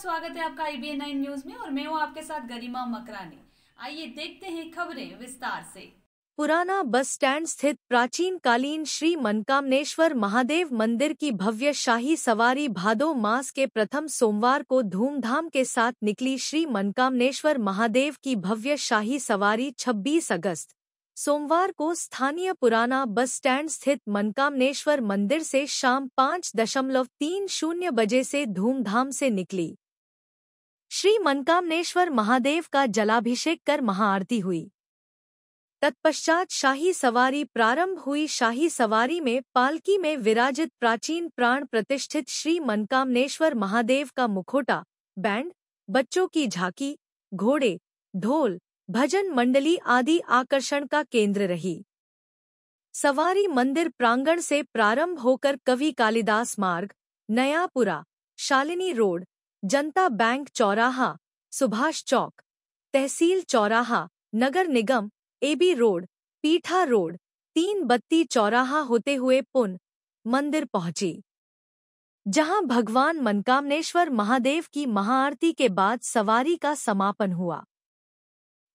स्वागत है आपका आई नाइन न्यूज में और मैं हूँ आपके साथ गरिमा मकरानी आइए देखते हैं खबरें विस्तार से पुराना बस स्टैंड स्थित प्राचीन कालीन श्री मनकामनेश्वर महादेव मंदिर की भव्य शाही सवारी भादो मास के प्रथम सोमवार को धूमधाम के साथ निकली श्री मनकामनेश्वर महादेव की भव्य शाही सवारी 26 अगस्त सोमवार को स्थानीय पुराना बस स्टैंड स्थित मनकामनेश्वर मंदिर से शाम पाँच दशमलव तीन शून्य बजे से धूमधाम से निकली श्री मनकामनेश्वर महादेव का जलाभिषेक कर महाआरती हुई तत्पश्चात शाही सवारी प्रारंभ हुई शाही सवारी में पालकी में विराजित प्राचीन प्राण प्रतिष्ठित श्री मनकामनेश्वर महादेव का मुखोटा बैंड बच्चों की झांकी घोड़े ढोल भजन मंडली आदि आकर्षण का केंद्र रही सवारी मंदिर प्रांगण से प्रारंभ होकर कवि कालिदास मार्ग नयापुरा शालिनी रोड जनता बैंक चौराहा सुभाष चौक तहसील चौराहा नगर निगम एबी रोड पीठा रोड तीन बत्ती चौराहा होते हुए पुन मंदिर पहुंची जहां भगवान मनकामनेश्वर महादेव की महाआरती के बाद सवारी का समापन हुआ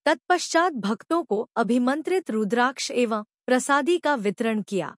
तत्पश्चात भक्तों को अभिमंत्रित रुद्राक्ष एवं प्रसादी का वितरण किया